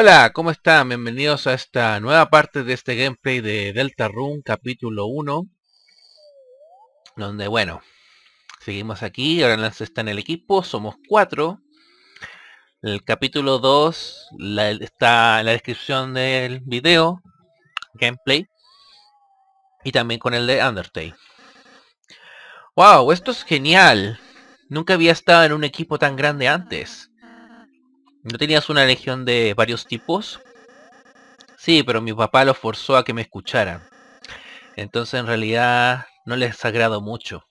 Hola, ¿cómo están? Bienvenidos a esta nueva parte de este gameplay de Delta Deltarune capítulo 1 Donde, bueno, seguimos aquí, ahora se está en el equipo, somos 4 El capítulo 2 está en la descripción del video, gameplay Y también con el de Undertale Wow, esto es genial Nunca había estado en un equipo tan grande antes ¿No tenías una legión de varios tipos? Sí, pero mi papá lo forzó a que me escucharan. Entonces en realidad no les agrado mucho.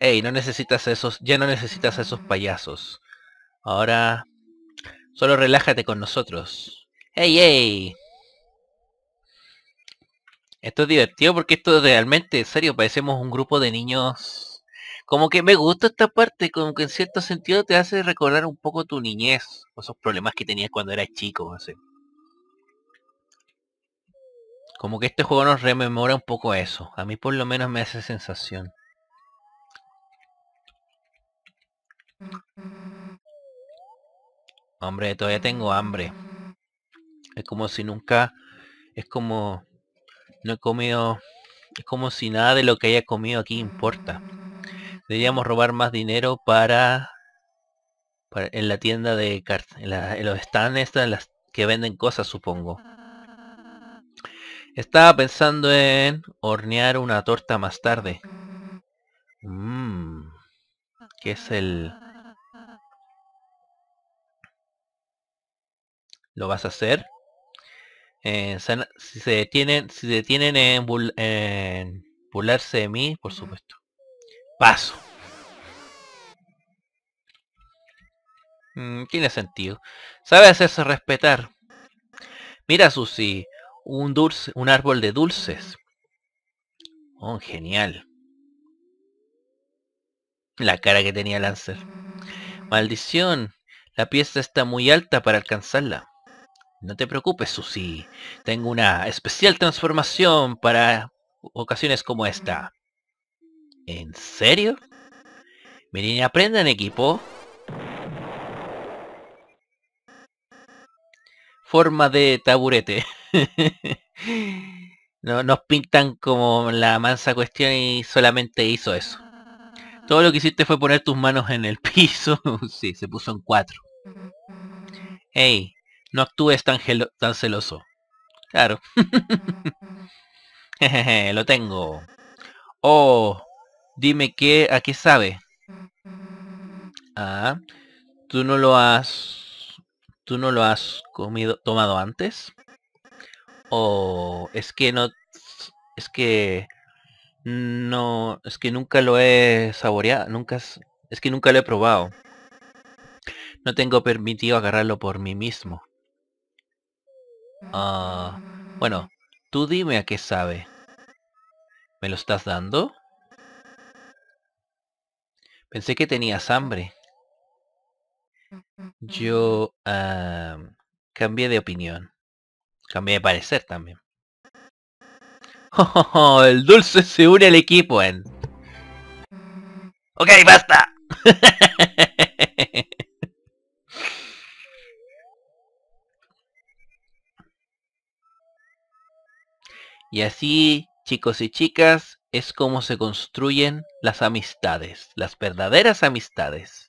Ey, no necesitas esos, ya no necesitas a esos payasos. Ahora solo relájate con nosotros. Ey, ey. Esto es divertido porque esto realmente, serio, parecemos un grupo de niños como que me gusta esta parte, como que en cierto sentido te hace recordar un poco tu niñez, o esos problemas que tenías cuando eras chico, así. Como que este juego nos rememora un poco eso, a mí por lo menos me hace sensación. Hombre, todavía tengo hambre. Es como si nunca, es como, no he comido, es como si nada de lo que haya comido aquí importa. Debíamos robar más dinero para, en la tienda de cartas, en, los stands estas, las que venden cosas, supongo. Estaba pensando en hornear una torta más tarde. Mmm. ¿Qué es el...? ¿Lo vas a hacer? Eh, si se detienen, si detienen en, en de mí, por supuesto. Paso. Mm, tiene sentido. Sabe hacerse respetar. Mira, Susi. Un dulce, un árbol de dulces. Oh, genial. La cara que tenía Lancer. Maldición. La pieza está muy alta para alcanzarla. No te preocupes, Susi. Tengo una especial transformación para ocasiones como esta. ¿En serio? Miren y aprendan equipo. Forma de taburete. no, nos pintan como la mansa cuestión y solamente hizo eso. Todo lo que hiciste fue poner tus manos en el piso. sí, se puso en cuatro. Hey, no actúes tan, tan celoso. Claro. lo tengo. Oh, Dime qué, a qué sabe. Ah, ¿tú no lo has, tú no lo has comido, tomado antes? O es que no, es que no, es que nunca lo he saboreado, nunca, es que nunca lo he probado. No tengo permitido agarrarlo por mí mismo. Ah, bueno, tú dime a qué sabe. ¿Me lo estás dando? Pensé que tenías hambre. Yo ah, cambié de opinión. Cambié de parecer también. el dulce se une al equipo en... Mm. Ok, basta. y así, chicos y chicas, es como se construyen las amistades, las verdaderas amistades.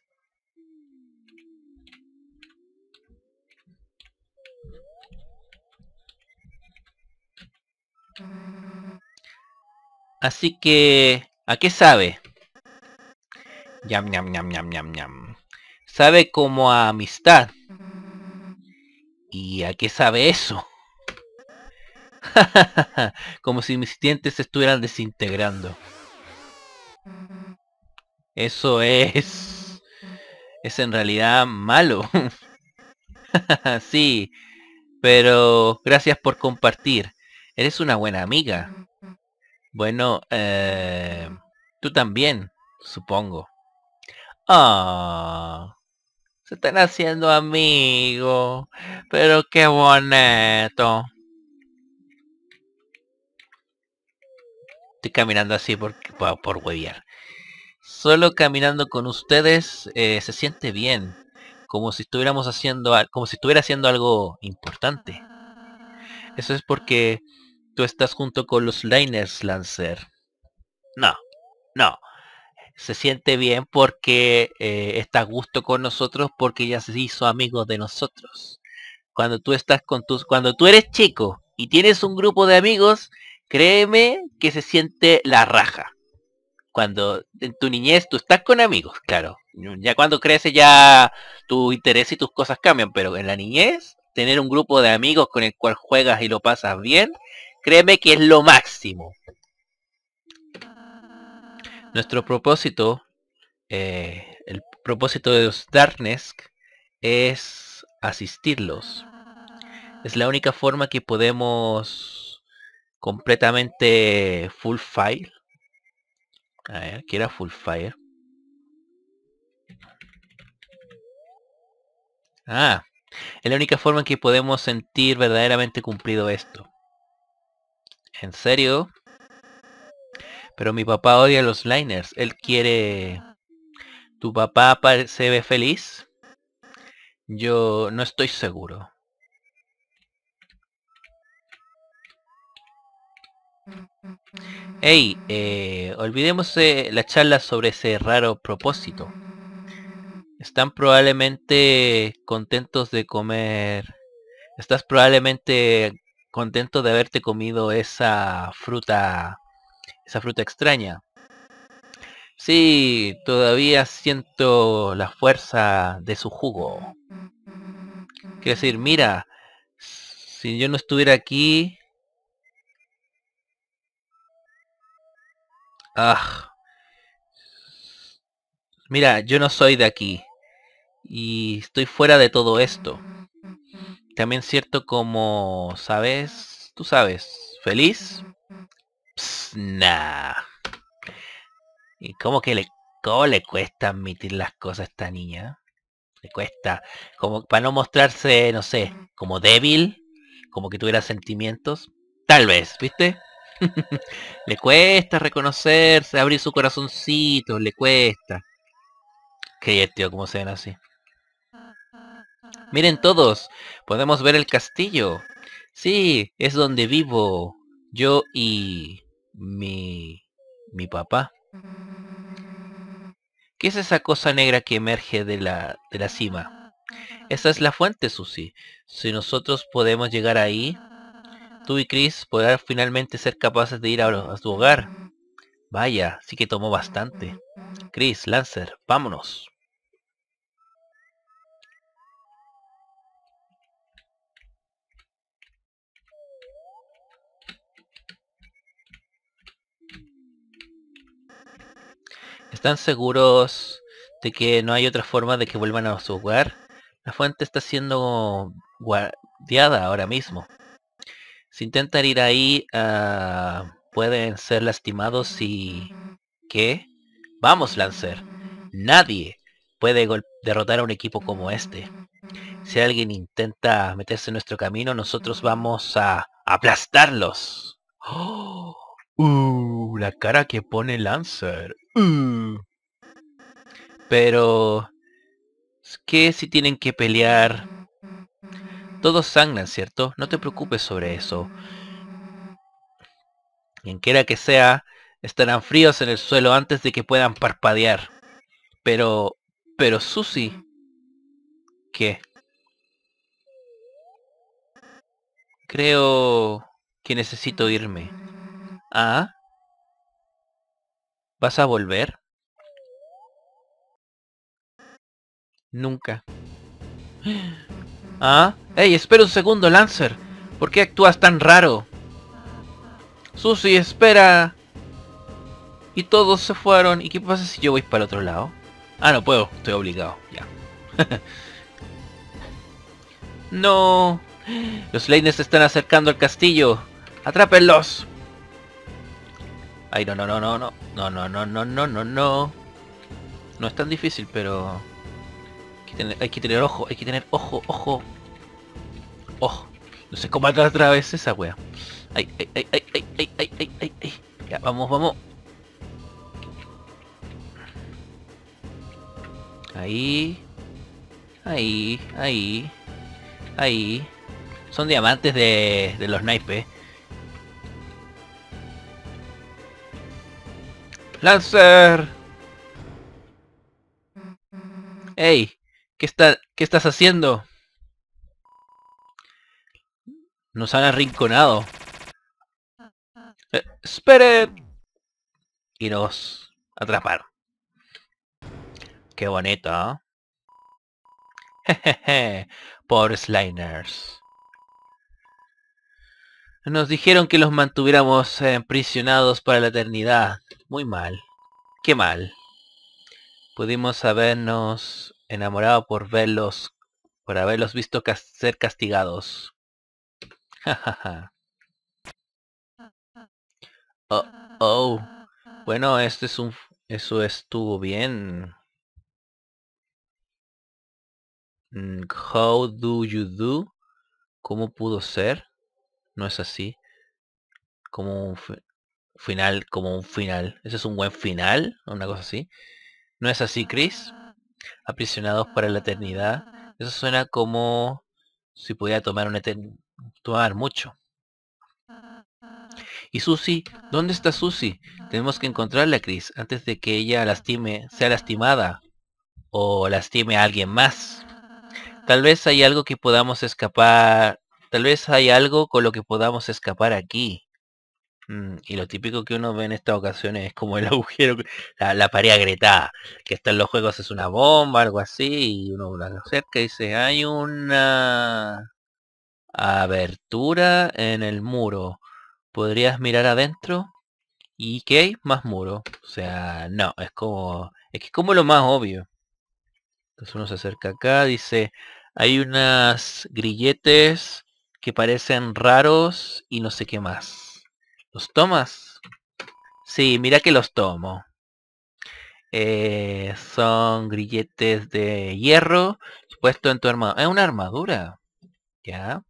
Así que, ¿a qué sabe? Yam, yam, yam, yam, yam, yam. Sabe como a amistad. ¿Y a qué sabe eso? Como si mis dientes se estuvieran desintegrando. Eso es... Es en realidad malo. sí, pero gracias por compartir. Eres una buena amiga. Bueno, eh, tú también, supongo. Ah, se están haciendo amigos. Pero qué bonito. Estoy caminando así por, por, por hueviar. Solo caminando con ustedes eh, se siente bien. Como si estuviéramos haciendo como si estuviera haciendo algo importante. Eso es porque tú estás junto con los Liners Lancer. No, no. Se siente bien porque eh, está a gusto con nosotros porque ya se hizo amigo de nosotros. Cuando tú estás con tus. Cuando tú eres chico y tienes un grupo de amigos, Créeme que se siente la raja. Cuando en tu niñez tú estás con amigos, claro. Ya cuando creces ya tu interés y tus cosas cambian, pero en la niñez tener un grupo de amigos con el cual juegas y lo pasas bien, créeme que es lo máximo. Nuestro propósito, eh, el propósito de los Darknesk es asistirlos. Es la única forma que podemos completamente full file. A ver, full fire. Ah, es la única forma en que podemos sentir verdaderamente cumplido esto. ¿En serio? Pero mi papá odia los liners. Él quiere... ¿Tu papá se ve feliz? Yo no estoy seguro. Hey, eh, olvidemos eh, la charla sobre ese raro propósito. Están probablemente contentos de comer... Estás probablemente contento de haberte comido esa fruta... Esa fruta extraña. Sí, todavía siento la fuerza de su jugo. Quiero decir, mira, si yo no estuviera aquí, Ah. Mira, yo no soy de aquí. Y estoy fuera de todo esto. También cierto como, ¿sabes? Tú sabes, ¿feliz? nah. ¿Y cómo que le, le cuesta admitir las cosas a esta niña? Le cuesta, como para no mostrarse, no sé, como débil, como que tuviera sentimientos. Tal vez, ¿viste? le cuesta reconocerse, abrir su corazoncito, le cuesta. Qué tío, como se ven así. Miren todos, podemos ver el castillo. Sí, es donde vivo yo y mi, mi papá. ¿Qué es esa cosa negra que emerge de la, de la cima? Esa es la fuente, Susi. Si nosotros podemos llegar ahí, Tú y Chris podrán finalmente ser capaces de ir a, su hogar. Vaya, sí que tomó bastante. Chris, Lancer, vámonos. ¿Están seguros de que no hay otra forma de que vuelvan a su hogar? La fuente está siendo guardiada ahora mismo. Si intentan ir ahí, ah, pueden ser lastimados y... ¿Qué? Vamos, Lancer. Nadie puede derrotar a un equipo como este. Si alguien intenta meterse en nuestro camino, nosotros vamos a aplastarlos. ¡Oh! Uh, la cara que pone Lancer. Uh. Pero... que si tienen que pelear todos sangran, ¿cierto? No te preocupes sobre eso. Quien quiera que sea, estarán fríos en el suelo antes de que puedan parpadear. Pero... Pero Susi... ¿Qué? Creo que necesito irme. ¿Ah? ¿Vas a volver? Nunca. ¿Ah? Ey, espera un segundo, Lancer. ¿Por qué actúas tan raro? Susi, espera. Y todos se fueron. ¿Y qué pasa si yo voy para el otro lado? Ah, no puedo. Estoy obligado. Ya. no. Los Leines se están acercando al castillo. ¡Atrápenlos! Ay, no, no, no, no, no. No, no, no, no, no, no, no. No es tan difícil, pero... hay que tener ojo, hay que tener ojo, ojo. Oh, no sé cómo atrás otra vez esa wea. Ay, ay, ay, ay, ay, ay, ay, ay, ay, Ya, vamos, vamos. Ahí. Ahí, ahí. Ahí. Son diamantes de, de los naipes. ¡Lancer! ¡Ey! ¿Qué, está, ¿Qué estás haciendo? Nos han arrinconado. Ah, ah. Eh, espere ¡Esperen! Y nos atraparon. Qué bonito, ¿ah? Jejeje, Pobre Sliners. Nos dijeron que los mantuviéramos emprisionados eh, prisionados para la eternidad. Muy mal. Qué mal. Pudimos habernos enamorado por verlos, por haberlos visto ser castigados. oh, oh. Bueno, este es un... Eso estuvo bien. Mm, how do you do? ¿Cómo pudo ser? No es así. Como un final, como un final. Ese es un buen final, una cosa así. No es así, Chris. Aprisionados para la eternidad. Eso suena como si pudiera tomar una eternidad actuar mucho. Ah, ah, y susi ¿dónde está ah, susi Tenemos que encontrarla, Chris, antes de que ella lastime, sea lastimada o lastime a alguien más. Tal vez hay algo que podamos escapar, tal vez hay algo con lo que podamos escapar aquí. Mm, y lo típico que uno ve en estas ocasiones es como el agujero, la, la pared agrietada, que está en los juegos es una bomba, algo así, y uno la acerca y dice, hay una Abertura en el muro. Podrías mirar adentro. ¿Y qué hay? Más muro. O sea, no, es como... Es que como lo más obvio. Entonces uno se acerca acá, dice... Hay unas grilletes que parecen raros y no sé qué más. ¿Los tomas? Sí, mira que los tomo. Eh, son grilletes de hierro puesto en tu armadura. Es una armadura. Ya.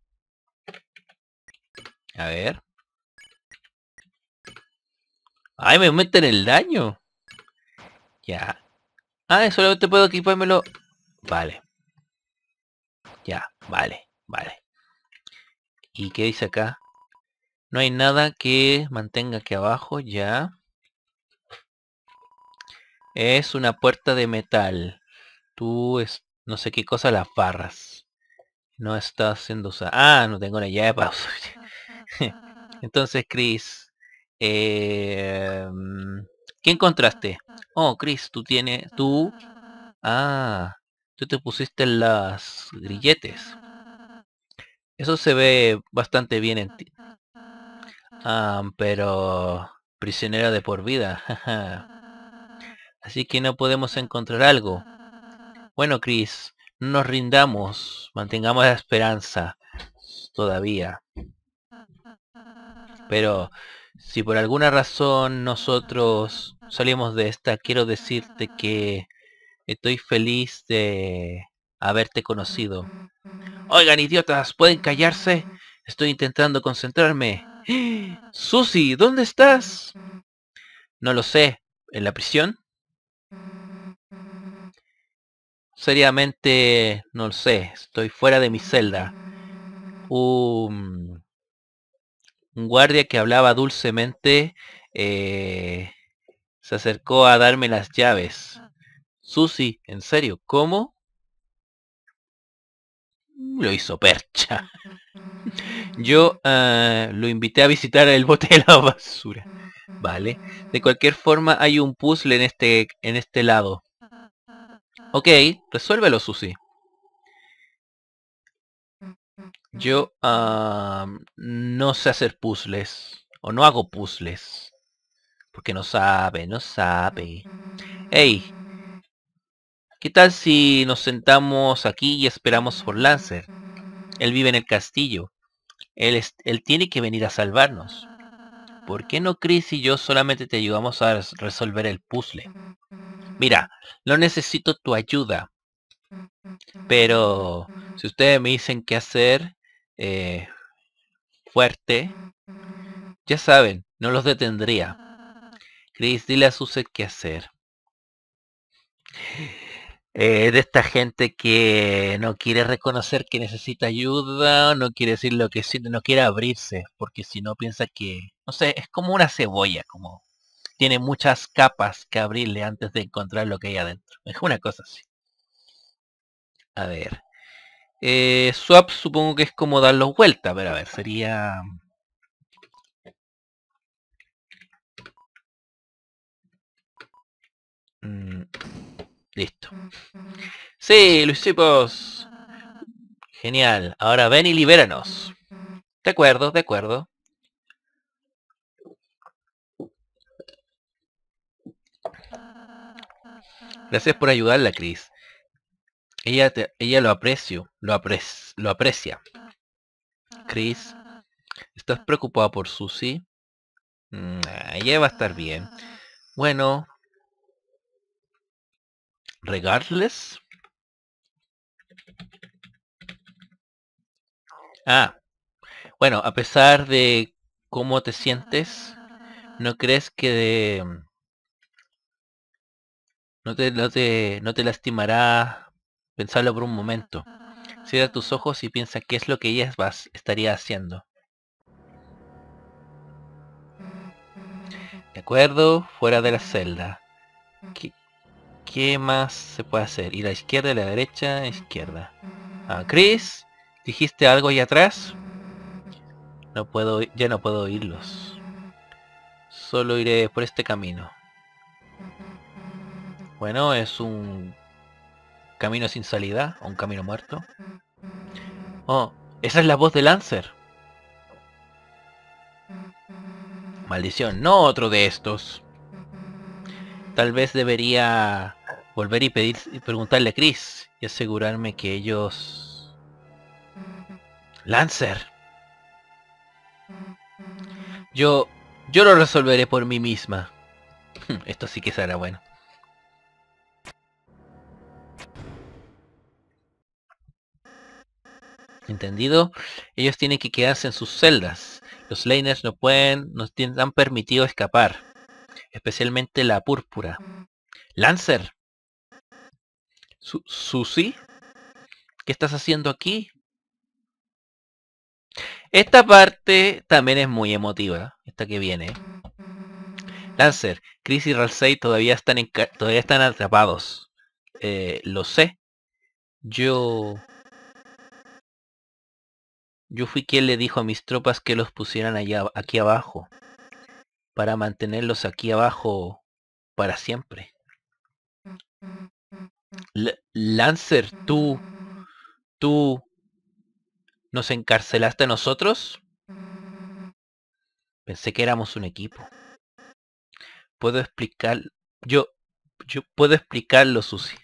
A ver. ¡Ay, me meten el daño! Ya. Ah, solamente puedo equipármelo. Vale. Ya, vale, vale. ¿Y qué dice acá? No hay nada que mantenga aquí abajo, ya. Es una puerta de metal. Tú, es, no sé qué cosa, las barras. No está haciendo... Ah, no tengo la llave para Entonces, Chris, eh, mm, ¿qué encontraste? Oh, Chris, tú tienes, tú, ah, tú te pusiste las grilletes. Eso se ve bastante bien en ti. Ah, pero prisionera de por vida. Así que no podemos encontrar algo. Bueno, Chris, no nos rindamos. Mantengamos la esperanza. Todavía. Pero si por alguna razón nosotros salimos de esta, quiero decirte que estoy feliz de haberte conocido. Oigan, idiotas, ¿pueden callarse? Estoy intentando concentrarme. Susi, ¿dónde estás? No lo sé. ¿En la prisión? Seriamente, no lo sé. Estoy fuera de mi celda. Um, un guardia que hablaba dulcemente eh, se acercó a darme las llaves. Ah. Susi, en serio, ¿cómo? Lo hizo percha. Yo ah, lo invité a visitar el bote de la basura. Vale. De cualquier forma hay un puzzle en este, en este lado. Ah, ok, resuélvelo, Susi. Yo no sé hacer puzzles. O no hago puzzles. Porque no sabe, no sabe. Hey, ¿qué tal si nos sentamos aquí y esperamos por Lancer? Él vive en el castillo. Él, él tiene que venir a salvarnos. ¿Por qué no Chris y yo solamente te ayudamos a resolver el puzzle? Mira, no necesito tu ayuda. Pero si ustedes me dicen qué hacer, eh, fuerte, ya saben, no los detendría. Chris, dile a Suset que hacer. Eh, de esta gente que no quiere reconocer que necesita ayuda, no quiere decir lo que siente, no quiere abrirse, porque si no piensa que, no sé, es como una cebolla, como tiene muchas capas que abrirle antes de encontrar lo que hay adentro. Es una cosa así. A ver. Eh, swap supongo que es como darlos vuelta, pero a ver, sería... Mm, listo. Sí, Luisipos, Chicos! Genial. Ahora ven y libéranos. De acuerdo, de acuerdo. Gracias por ayudarla, Chris. Ella, ella lo, aprecio, lo, lo aprecia. Chris, ¿estás preocupada por Susie? Mm, ella va a estar bien. Bueno, regardless. Ah, bueno, a pesar de cómo te sientes, ¿no crees que de... Mm, no, te, no te lastimará Pensalo por un momento. Cierra tus ojos y piensa qué es lo que ella estaría haciendo. De acuerdo, fuera de la celda. ¿Qué, más se puede hacer? Ir a la izquierda, a la derecha, a izquierda. Ah, Chris, ¿dijiste algo ahí atrás? No puedo, ya no puedo oírlos. Solo iré por este camino. Bueno, es un camino sin salida o un camino muerto. Mm. Oh, esa es la voz de Lancer. Maldición, no otro de estos. Tal vez debería volver y pedir preguntarle a Chris y asegurarme que ellos. Lancer. Yo. Yo lo resolveré por mí misma. Hm, esto sí que será bueno. ¿entendido? Ellos tienen que quedarse en sus celdas. Los laners no pueden, no han permitido escapar. Especialmente la púrpura. Mm. Lancer. Su Susi. ¿Qué estás haciendo aquí? Esta parte también es muy emotiva. Esta que viene. Mm. Lancer, Chris y Ralsei todavía están, todavía están atrapados. Eh, lo sé. Yo yo fui quien le dijo a mis tropas que los pusieran allá, aquí abajo, para mantenerlos aquí abajo para siempre. Lancer, tú, tú, ¿nos encarcelaste a nosotros? Pensé que éramos un equipo. Puedo explicar, yo, yo puedo explicarlo, Susi.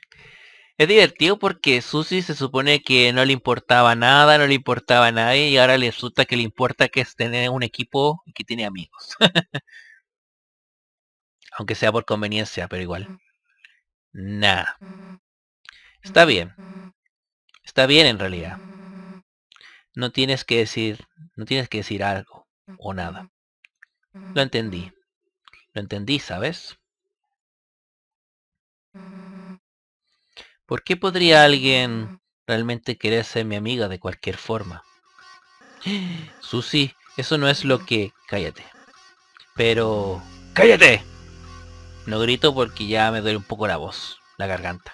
Es divertido porque Susi se supone que no le importaba nada, no le importaba a nadie y ahora le resulta que le importa que es tener un equipo y que tiene amigos. Aunque sea por conveniencia, pero igual. Mm. Nada. Mm. Está mm. bien. Está bien en realidad. No tienes que decir, no tienes que decir algo o nada. Lo entendí. Lo entendí, ¿sabes? ¿Por qué podría alguien mm. realmente querer ser mi amiga de cualquier forma? Susi, eso no es lo que... Cállate. Pero... ¡Cállate! No grito porque ya me duele un poco la voz, la garganta.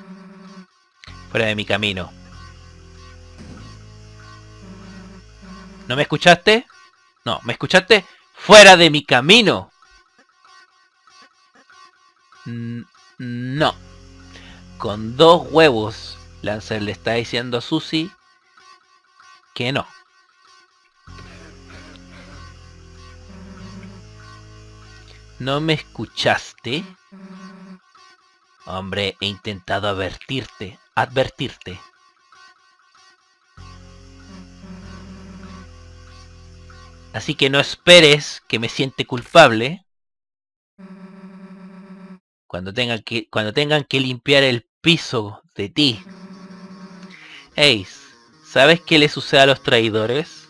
Mm. Fuera de mi camino. ¿No me escuchaste? No, ¿me escuchaste? ¡Fuera de mi camino! No con dos huevos, Lancer le está diciendo a Susi que no. ¿No me escuchaste? Hombre, he intentado advertirte, advertirte. Así que no esperes que me siente culpable. Cuando tengan que, cuando tengan que limpiar el piso de ti. Ace, ¿sabes qué le sucede a los traidores?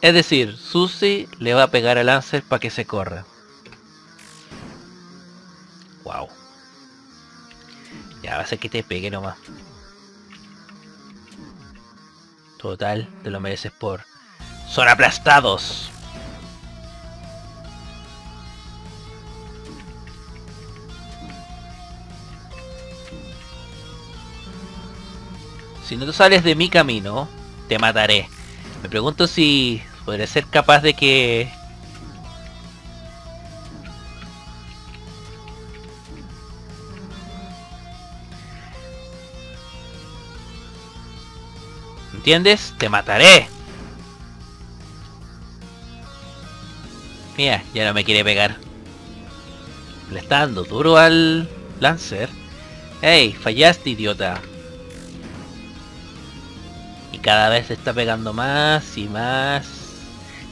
Es decir, Susie le va a pegar al Lancer para que se corra. Wow. Ya va a ser que te pegue nomás. Total, te lo mereces por... ¡Son aplastados! Si no te sales de mi camino, te mataré. Me pregunto si podré ser capaz de que... ¿Entiendes? Te mataré. Mira, ya no me quiere pegar. Le está dando duro al Lancer. ¡Ey! Fallaste, idiota cada vez se está pegando más y más.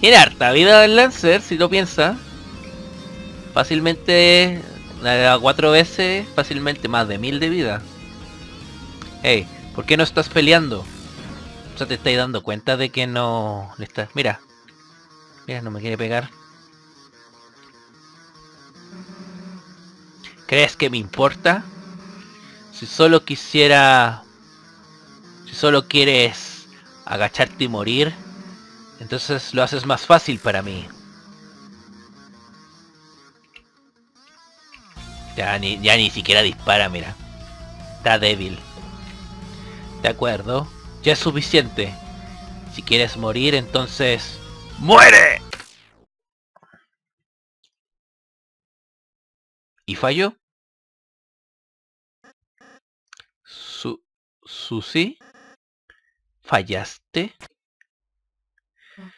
Mira, harta vida del Lancer, si lo piensa. Fácilmente, cuatro veces, fácilmente más de mil de vida. Hey, ¿por qué no estás peleando? O sea, te estáis dando cuenta de que no... Le estás... Mira. Mira, no me quiere pegar. ¿Crees que me importa? Si solo quisiera... Si solo quieres agacharte y morir, entonces lo haces más fácil para mí. Ya ni, ni siquiera dispara, mira. Está débil. De acuerdo. Ya es suficiente. Si quieres morir, entonces... ¡Muere! ¿Y falló? Su... ¿Susi? fallaste. Mm.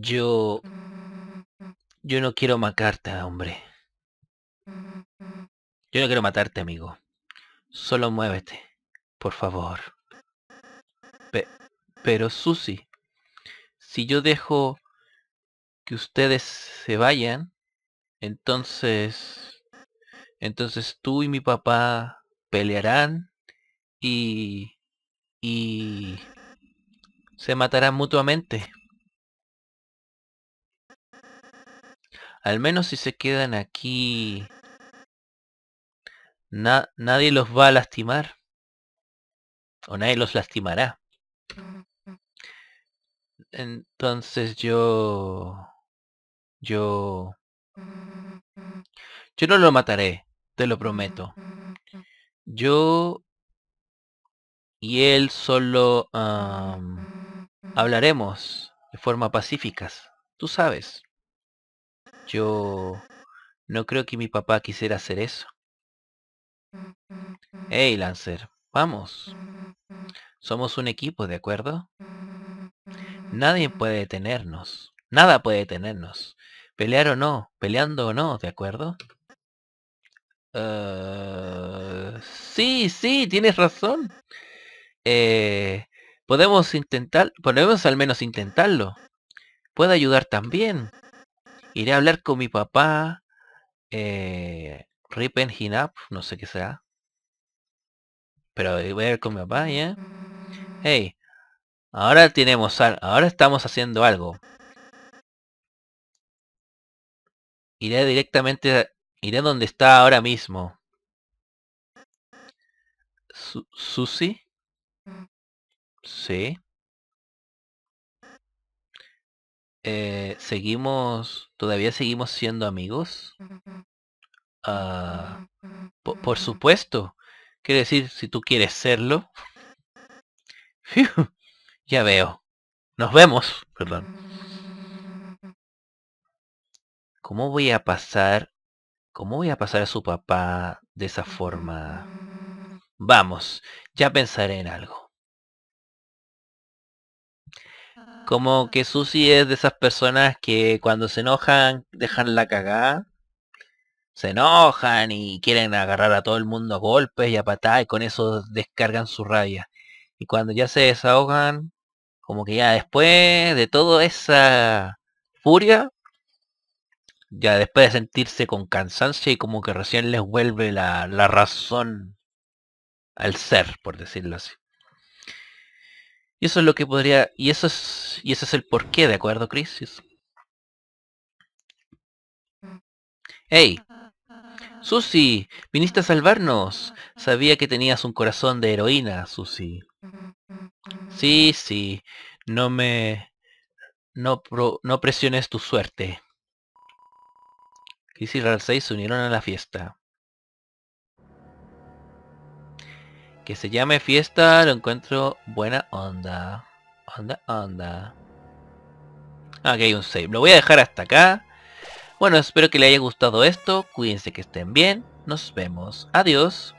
Yo... Mm. Yo no quiero matarte, hombre. Mm. Yo no quiero matarte, amigo. Solo muévete, por favor. pero, Susi, si yo dejo que ustedes se vayan, entonces... Entonces tú y mi papá pelearán y y se matarán mutuamente. Al menos si se quedan aquí, nadie los va a lastimar. O nadie los lastimará. Entonces yo... Yo... Yo no lo mataré, te lo prometo. Yo y él solo hablaremos de forma pacíficas. Tú sabes. Yo no creo que mi papá quisiera hacer eso. Hey, Lancer, vamos. Somos un equipo, ¿de acuerdo? Nadie puede detenernos. Nada puede detenernos. Pelear o no, peleando o no, ¿de acuerdo? Ah, sí, sí, tienes razón. Eh, podemos intentar, podemos al menos intentarlo. Puede ayudar también. Iré a hablar con mi papá. Eh, Hinap, no sé qué será Pero voy a ver con mi papá, ¿eh? Hey, ahora tenemos, ahora estamos haciendo algo. Iré directamente, iré donde está ahora mismo. Susi. Sí. Eh, seguimos, todavía seguimos siendo amigos. Ah, por, supuesto. Quiere decir, si tú quieres serlo. ya veo. Nos vemos. Perdón. ¿Cómo voy a pasar? ¿Cómo voy a pasar a su papá de esa forma? Vamos, ya pensaré en algo. Como que Susi es de esas personas que cuando se enojan dejan la cagada. Se enojan y quieren agarrar a todo el mundo a golpes y a patadas y con eso descargan su rabia. Y cuando ya se desahogan, como que ya después de toda esa furia, ya después de sentirse con cansancio y como que recién les vuelve la, la razón al ser, por decirlo así. Y eso es lo que podría... Y eso es, y ese es el porqué, ¿de acuerdo, crisis ¡Hey! Susi, viniste a salvarnos. Sabía que tenías un corazón de heroína, Susi. Sí, sí. No me... No, no presiones tu suerte. crisis y Ralsei se unieron a la fiesta. Que se llame fiesta, lo encuentro buena onda. Onda, onda. aquí ah, hay un save. Lo voy a dejar hasta acá. Bueno, espero que les haya gustado esto. Cuídense que estén bien. Nos vemos. Adiós.